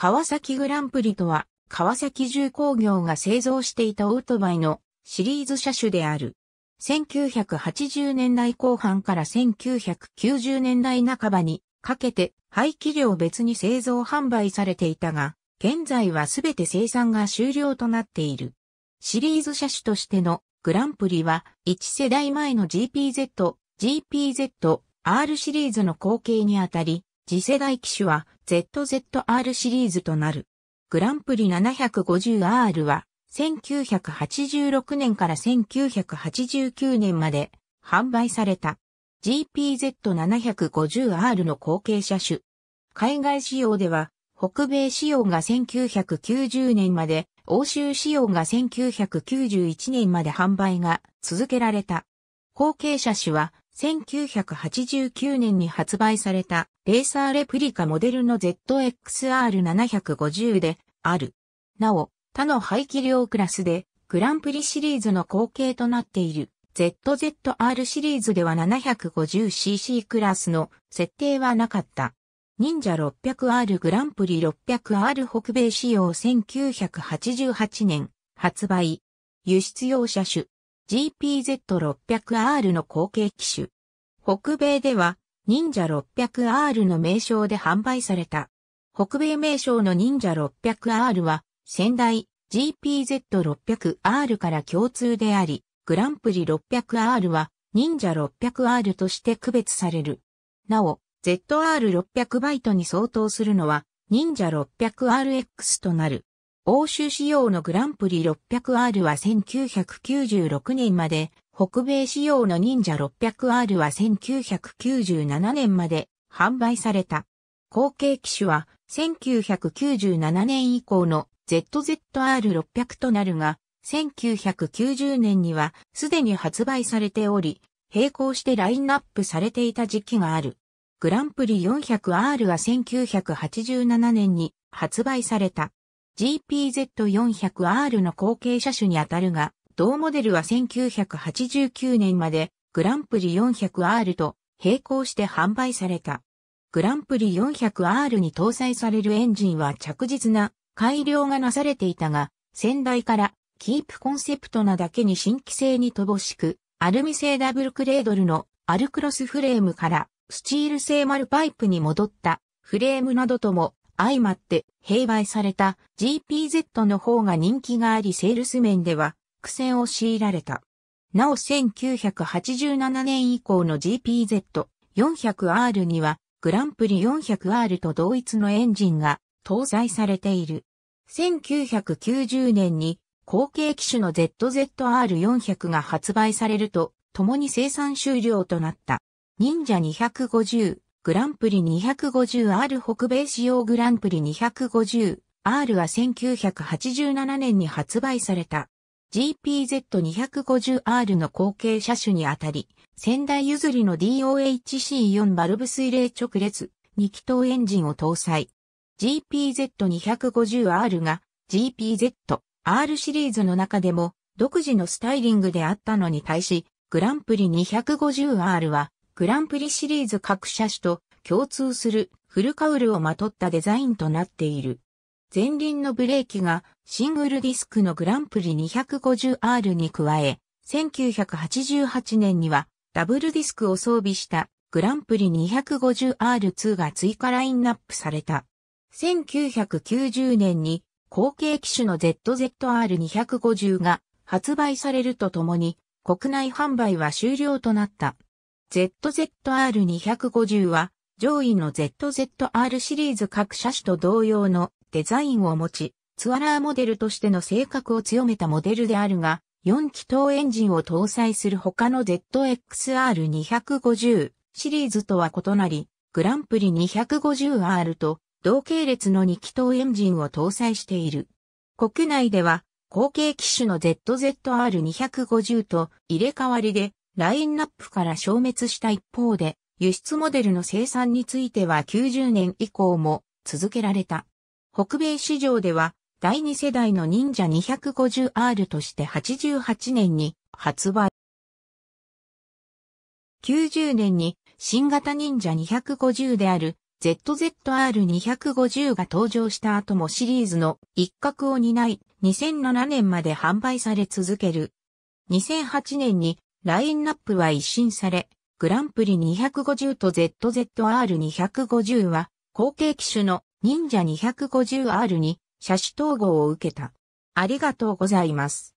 川崎グランプリとは、川崎重工業が製造していたオートバイのシリーズ車種である。1980年代後半から1990年代半ばにかけて排気量別に製造販売されていたが、現在はすべて生産が終了となっている。シリーズ車種としてのグランプリは1世代前の GPZ、GPZ、R シリーズの後継にあたり、次世代機種は ZZR シリーズとなる。グランプリ 750R は1986年から1989年まで販売された GPZ750R の後継車種。海外仕様では北米仕様が1990年まで、欧州仕様が1991年まで販売が続けられた。後継車種は1989年に発売されたレーサーレプリカモデルの ZXR750 である。なお、他の排気量クラスでグランプリシリーズの後継となっている ZZR シリーズでは 750cc クラスの設定はなかった。忍者 600R グランプリ 600R 北米仕様1988年発売。輸出用車種 GPZ600R の後継機種。北米では、忍者 600R の名称で販売された。北米名称の忍者 600R は、先代 GPZ600R から共通であり、グランプリ 600R は、忍者 600R として区別される。なお、ZR600 バイトに相当するのは、忍者 600RX となる。欧州仕様のグランプリ 600R は1996年まで北米仕様の忍者 600R は1997年まで販売された。後継機種は1997年以降の ZZR600 となるが、1990年にはすでに発売されており、並行してラインナップされていた時期がある。グランプリ 400R は1987年に発売された。GPZ400R の後継車種にあたるが、同モデルは1989年までグランプリ 400R と並行して販売された。グランプリ 400R に搭載されるエンジンは着実な改良がなされていたが、先代からキープコンセプトなだけに新規性に乏しく、アルミ製ダブルクレードルのアルクロスフレームからスチール製丸パイプに戻ったフレームなどとも相まって併売された GPZ の方が人気がありセールス面では苦戦を強いられた。なお1987年以降の GPZ400R にはグランプリ 400R と同一のエンジンが搭載されている。1990年に後継機種の ZZR400 が発売されると、共に生産終了となった。忍者250、グランプリ 250R 北米仕様グランプリ 250R は1987年に発売された。GPZ250R の後継車種にあたり、仙台譲りの DOHC4 バルブ水冷直列2気筒エンジンを搭載。GPZ250R が GPZ-R シリーズの中でも独自のスタイリングであったのに対し、グランプリ 250R はグランプリシリーズ各車種と共通するフルカウルをまとったデザインとなっている。前輪のブレーキがシングルディスクのグランプリ 250R に加え、1988年にはダブルディスクを装備したグランプリ 250R2 が追加ラインナップされた。1990年に後継機種の ZZR250 が発売されるとともに国内販売は終了となった。ZZR250 は上位の ZZR シリーズ各車種と同様のデザインを持ち、ツアラーモデルとしての性格を強めたモデルであるが、4気筒エンジンを搭載する他の ZXR250 シリーズとは異なり、グランプリ 250R と同系列の2気筒エンジンを搭載している。国内では、後継機種の ZZR250 と入れ替わりで、ラインナップから消滅した一方で、輸出モデルの生産については90年以降も続けられた。北米市場では第2世代の忍者 250R として88年に発売。90年に新型忍者250である ZZR250 が登場した後もシリーズの一角を担い2007年まで販売され続ける。2008年にラインナップは一新され、グランプリ250と ZZR250 は後継機種の忍者 250R に車種統合を受けた。ありがとうございます。